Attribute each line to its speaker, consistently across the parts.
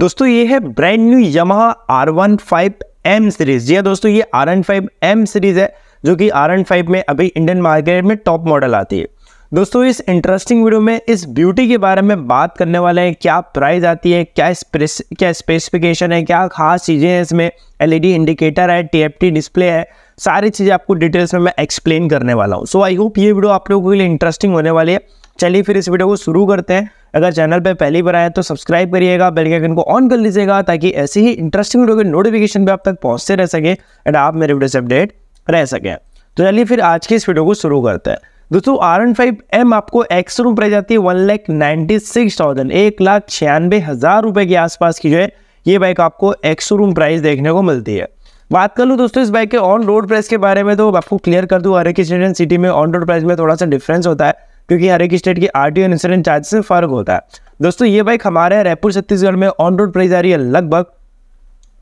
Speaker 1: दोस्तों ये है brand new Yamaha R one five M series जी हाँ दोस्तों ये R N five M series है जो कि आर एन फाइव में अभी इंडियन मार्केट में टॉप मॉडल आती है दोस्तों इस इंटरेस्टिंग वीडियो में इस ब्यूटी के बारे में बात करने वाले हैं क्या प्राइस आती है क्या स्पेस क्या स्पेसिफिकेशन है क्या खास चीज़ें हैं इसमें एलईडी इंडिकेटर है टीएफटी डिस्प्ले है सारी चीज़ें आपको डिटेल्स में मैं एक्सप्लेन करने वाला हूँ सो आई होप ये वीडियो आप लोगों के लिए इंटरेस्टिंग होने वाली है चलिए फिर इस वीडियो को शुरू करते हैं अगर चैनल पर पहली बार आए तो सब्सक्राइब करिएगा बेल के आइकन को ऑन कर लीजिएगा ताकि ऐसे ही इंटरेस्टिंग वीडियो के नोटिफिकेशन भी आप तक पहुँचते रह सके एंड आप मेरे वीडियो से अपडेट रह सकें तो चलिए फिर आज की इस वीडियो को शुरू करते हैं दोस्तों आर एन फाइव एम आपको एक्स रूम प्राइस आती है one lakh ninety six thousand एक लाख छियानवे हज़ार रुपये के आसपास की जो है ये बाइक आपको एक्स रूम प्राइस देखने को मिलती है बात कर लूँ दोस्तों इस बाइक के ऑन रोड प्राइस के बारे में तो आपको क्लियर कर दूँ हर एक सिटी में ऑन रोड प्राइस में थोड़ा सा डिफरेंस होता है क्योंकि हर एक स्टेट की आर और इंश्योरेंस चार्ज से फर्क होता है दोस्तों ये बाइक हमारे रायपुर छत्तीसगढ़ में ऑन रोड प्राइस आ रही है लगभग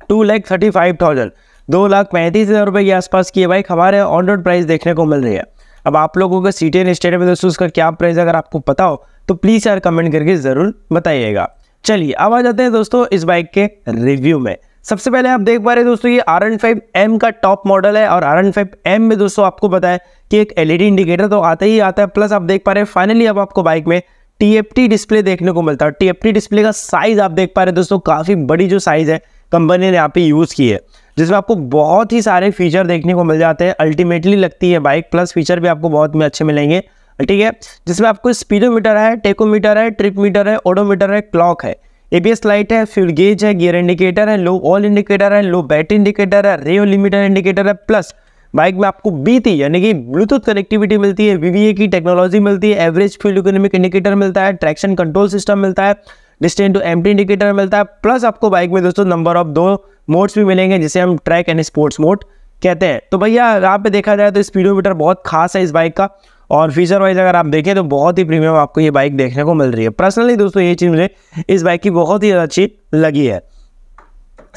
Speaker 1: two lakh thirty five thousand दो लाख पैंतीस हज़ार रुपये के आसपास की ये बाइक हमारे ऑन रोड प्राइस देखने को मिल रही है अब आप लोगों का सिटी एंड स्टेट में दोस्तों उसका क्या प्राइस अगर आपको पता हो तो प्लीज़ यार कमेंट करके ज़रूर बताइएगा चलिए अब आ जाते हैं दोस्तों इस बाइक के रिव्यू में सबसे पहले आप देख पा रहे हैं दोस्तों ये आर एन फाइव एम का टॉप मॉडल है और आर एन फाइव एम में दोस्तों आपको पता है कि एक एलईडी इंडिकेटर e तो आता ही आता है प्लस आप देख पा रहे हैं फाइनली अब आपको बाइक में टी डिस्प्ले देखने को मिलता है टी डिस्प्ले का साइज आप देख पा रहे हैं दोस्तों काफ़ी बड़ी जो साइज़ है कंपनी ने यहाँ पे यूज़ की है जिसमें आपको बहुत ही सारे फीचर देखने को मिल जाते हैं अल्टीमेटली लगती है बाइक प्लस फीचर भी आपको बहुत में अच्छे मिलेंगे ठीक है जिसमें आपको स्पीडोमीटर है टेकोमीटर है ट्रिप मीटर है ओडोमीटर है क्लॉक है एबीएस लाइट है फ्यूल गेज है गियर इंडिकेटर है लो ऑल इंडिकेटर है लो बैटरी इंडिकेटर है रेव लिमिटर इंडिकेटर है प्लस बाइक में आपको बीती यानी कि ब्लूटूथ कनेक्टिविटी मिलती है वीवीए की टेक्नोलॉजी मिलती है एवरेज फ्यूल इकोनॉमिक इंडिकेटर मिलता है ट्रैक्शन कंट्रोल सिस्टम मिलता है डिस्टेंट टू एम इंडिकेटर मिलता है प्लस आपको बाइक में दोस्तों नंबर ऑफ दो मोड्स भी मिलेंगे जिसे हम ट्रैक एंड स्पोर्ट्स मोड कहते हैं तो भैया यहाँ पे देखा जाए तो स्पीडोमीटर बहुत खास है इस बाइक का और फीचर वाइज अगर आप देखें तो बहुत ही प्रीमियम आपको ये बाइक देखने को मिल रही है पर्सनली दोस्तों ये चीज़ मुझे इस बाइक की बहुत ही अच्छी लगी है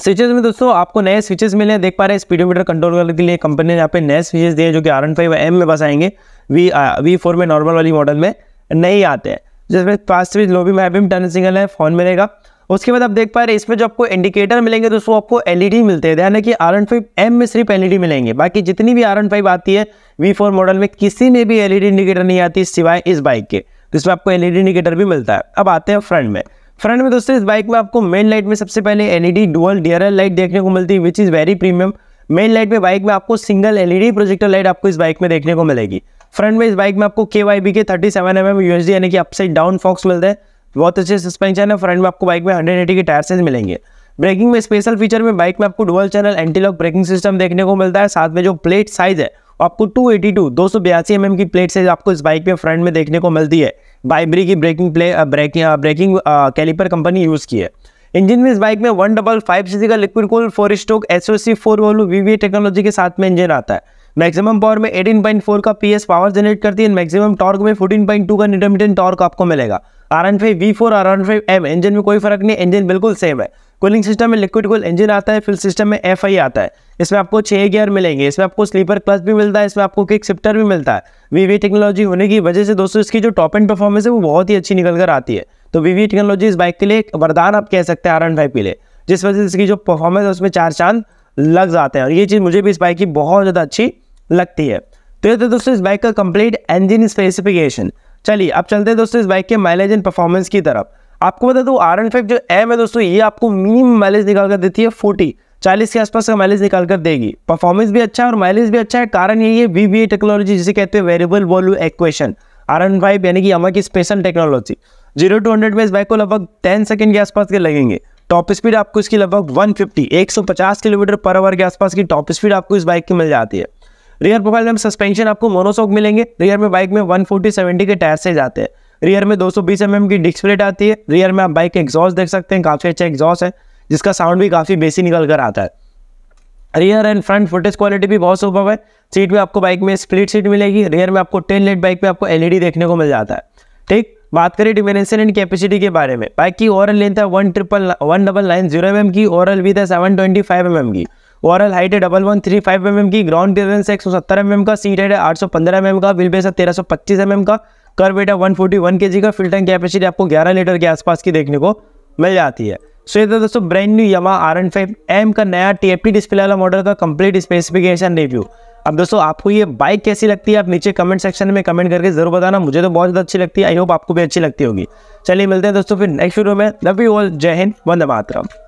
Speaker 1: स्विचेज में दोस्तों आपको नए स्विचेस मिले हैं देख पा रहे हैं स्पीडोमीटर कंट्रोल करने के लिए कंपनी ने यहाँ पे नए स्विचेस दिए जो कि आर एन फाइव एम में बस आएंगे वी आ, वी फोर में नॉर्मल वाली मॉडल में नहीं आते हैं जिसमें फास्ट स्विच लो भी हाई टर्न सिंगल है फोन मिलेगा उसके बाद आप देख पा रहे हैं इसमें जो आपको इंडिकेटर मिलेंगे दोस्तों आपको एलईडी मिलते हैं यानी कि आर एन फाइव एम में सिर्फ एलईडी मिलेंगे बाकी जितनी भी आर एन फाइव आती है वी फोर मॉडल में किसी में भी एलईडी इंडिकेटर नहीं आती सिवाय इस बाइक के तो इसमें आपको एलईडी इंडिकेटर भी मिलता है अब आते हैं फ्रंट में फ्रंट में दोस्तों इस बाइक में आपको मेन लाइट में सबसे पहले एलईडी डुअल डीआरएल लाइट देखने को मिलती है which is very premium main light में बाइक में आपको सिंगल एलईडी प्रोजेक्टर लाइट आपको इस बाइक में देखने को मिलेगी फ्रंट में इस बाइक में आपको K Y B K thirty seven M M यानी कि अपसाइड डाउन फॉक्स मिलता है बहुत अच्छे सस्पेंशन है फ्रंट में आपको बाइक में हंड्रेड एटी के टायर से मिलेंगे ब्रेकिंग में स्पेशल फीचर में बाइक में आपको dual channel antilock braking system देखने को मिलता है साथ में जो प्लेट साइज है आपको 282 दो सौ बयासी एम की प्लेट साइज आपको इस बाइक में फ्रंट में देखने को मिलती है बाइबरी की braking play braking braking caliper company use की है इंजन में इस बाइक में वन डबल फाइव सी का liquid cool four stroke S O C four valve V technology के साथ में इंजन आता है मैक्सिमम पावर में 18.4 का पीएस पावर जनरेट करती है मैक्सिमम टॉर्क में 14.2 का इंटरमीडियंट टॉर्क आपको मिलेगा R N five V four R N five M engine में कोई फर्क नहीं इंजन बिल्कुल सेम है कूलिंग सिस्टम में लिक्विड कूल इंजन आता है फिल सिस्टम में एफ आई आता है इसमें आपको छह गियर मिलेंगे इसमें आपको स्लीपर क्लच भी मिलता है इसमें आपको किक शिफ्टर भी मिलता है वीवी टेक्नोलॉजी होने की वजह से दोस्तों इसकी जो टॉप एंड परफॉर्मेंस है वो बहुत ही अच्छी निकल कर आती है तो वीवी टेक्नोलॉजी इस बाइक के लिए एक वरदान आप कह सकते हैं आर एन फाइव के लिए जिस वजह से इसकी जो परफॉर्मेंस है उसमें चार चांद लग जाते हैं और ये चीज़ मुझे भी इस बाइक की बहुत ज़्यादा अच्छी लगती है तो ये तो दोस्तों इस बाइक का कंप्लीट इंजन स्पेसिफिकेशन चलिए अब चलते हैं दोस्तों इस बाइक के माइलेज एंड परफॉर्मेंस की तरफ आपको बता दो आर फाइव जो एम है दोस्तों ये आपको मिनिमम माइलेज निकाल कर देती है फोर्टी चालीस के आसपास का माइलेज निकाल कर देगी परफॉर्मेंस भी अच्छा है और माइलेज भी अच्छा है कारण यही है वी बी टेक्नोलॉजी जिसे कहते हैं variable valve actuation R N five यानी कि यमा की special technology zero to hundred में इस बाइक को लगभग टेन सेकंड के आसपास के लगेंगे टॉप स्पीड आपको इसकी लगभग 150 150 किलोमीटर पर आवर के आसपास की टॉप स्पीड आपको इस बाइक की मिल जाती है रियर प्रोफाइल में सस्पेंशन आपको मोनोसोक मिलेंगे रियर में बाइक में वन फोर्टी सेवेंटी के टायर से जाते हैं रियर में 220 बीस mm की डिस्क प्लेट आती है रियर में आप बाइक के एग्जॉस्ट देख सकते हैं काफ़ी अच्छा एग्जॉस्ट है जिसका साउंड भी काफ़ी बेसी निकल कर आता है rear and front footage quality भी बहुत सुपर है सीट में आपको बाइक में स्प्लिट सीट मिलेगी रियर में आपको टेन लेट बाइक में आपको एलईडी e देखने को मिल जाता है ठीक बात करें डिमेंशन एंड कैपेसिटी के बारे में बाइक की ओवरऑल लेंथ है one triple one double nine zero M की ओवरऑल विद है सेवन ट्वेंटी फाइव एम की ओवरऑल हाइट है double one three five M M की ग्राउंड क्लियरेंस है एक सौ सत्तर एम एम का सीट है आठ सौ पंद्रह एम एम का विल बेस है तेरह सौ पच्चीस एम एम का कर बेटा वन फोर्टी वन के जी का फिल्टर कैपेसिटी आपको ग्यारह लीटर के आसपास की देखने को मिल जाती है सो ये तो दोस्तों brand new Yamaha R N five M का नया टी एफ डिस्प्ले वाला मॉडल का कंप्लीट स्पेसिफिकेशन रिव्यू अब दोस्तों आपको ये बाइक कैसी लगती है आप नीचे कमेंट सेक्शन में कमेंट करके जरूर बताना मुझे तो बहुत ज़्यादा अच्छी लगती है आई होप आपको भी अच्छी लगती होगी चलिए मिलते हैं दोस्तों फिर नेक्स्ट वीडियो में लव यू ऑल जय हिंद वंदे मातरम